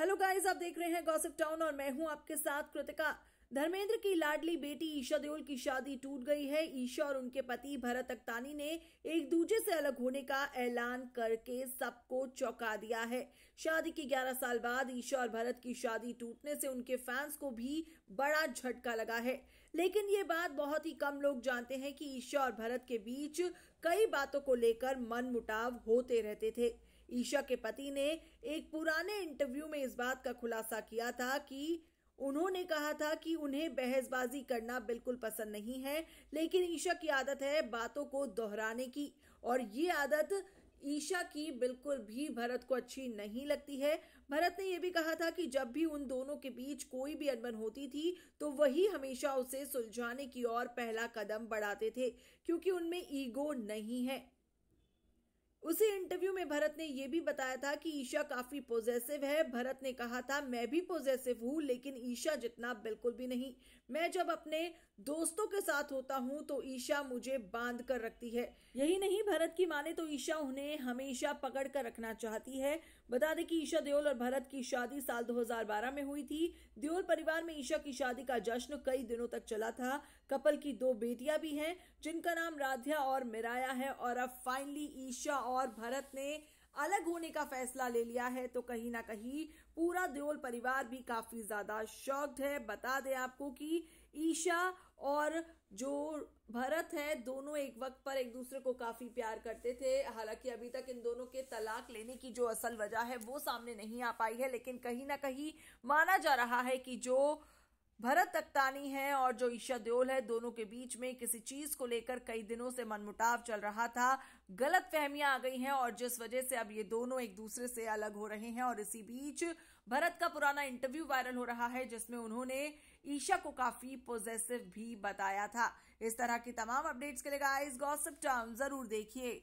hello guys आप देख रहे हैं गॉसिप टाउन और मैं हूं आपके साथ कृतिका धर्मेंद्र की लाडली बेटी ईशा देओल की शादी टूट गई है ईशा और उनके पति भरत अक्तानी ने एक दूसरे से अलग होने का ऐलान करके सबको चौंका दिया है शादी के 11 साल बाद ईशा और भरत की शादी टूटने से उनके फैंस को भी बड़ा झटका लगा है लेकिन ये बात बहुत ही कम लोग जानते हैं कि ईशा और भरत के बीच कई बातों को लेकर मन होते रहते थे ईशा के पति ने एक पुराने इंटरव्यू में इस बात का खुलासा किया था कि उन्होंने कहा था कि उन्हें बहसबाजी करना बिल्कुल पसंद नहीं है लेकिन ईशा की आदत है बातों को दोहराने की और ये आदत ईशा की बिल्कुल भी भरत को अच्छी नहीं लगती है भरत ने यह भी कहा था कि जब भी उन दोनों के बीच कोई भी अनबन होती थी तो वही हमेशा उसे सुलझाने की ओर पहला कदम बढ़ाते थे क्योंकि उनमें ईगो नहीं है उसी इंटरव्यू में भरत ने यह भी बताया था कि ईशा काफी पोजेसिव है भरत ने कहा था मैं भी पोजेसिव हूं लेकिन ईशा जितना बिल्कुल भी नहीं मैं जब अपने दोस्तों के साथ होता हूं तो ईशा मुझे बांध कर रखती है यही नहीं भरत की माने तो ईशा उन्हें हमेशा पकड़ कर रखना चाहती है बता दें कि ईशा देओल और भरत की शादी साल 2012 में हुई थी देओल परिवार में ईशा की शादी का जश्न कई दिनों तक चला था कपल की दो बेटियां भी हैं जिनका नाम राध्या और मिराया है और अब फाइनली ईशा और भरत ने अलग होने का फैसला ले लिया है तो कहीं ना कहीं पूरा देओल परिवार भी काफी ज्यादा शॉक्ड है बता दें आपको कि ईशा और जो भरत है दोनों एक वक्त पर एक दूसरे को काफी प्यार करते थे हालांकि अभी तक इन दोनों के तलाक लेने की जो असल वजह है वो सामने नहीं आ पाई है लेकिन कहीं ना कहीं माना जा रहा है कि जो भरत तख्तानी है और जो ईशा देओल है दोनों के बीच में किसी चीज को लेकर कई दिनों से मनमुटाव चल रहा था गलत फहमियां आ गई हैं और जिस वजह से अब ये दोनों एक दूसरे से अलग हो रहे हैं और इसी बीच भरत का पुराना इंटरव्यू वायरल हो रहा है जिसमें उन्होंने ईशा को काफी पॉजिटिव भी बताया था इस तरह की तमाम अपडेट्स के लिए गाइस गॉसिप टाउन जरूर देखिए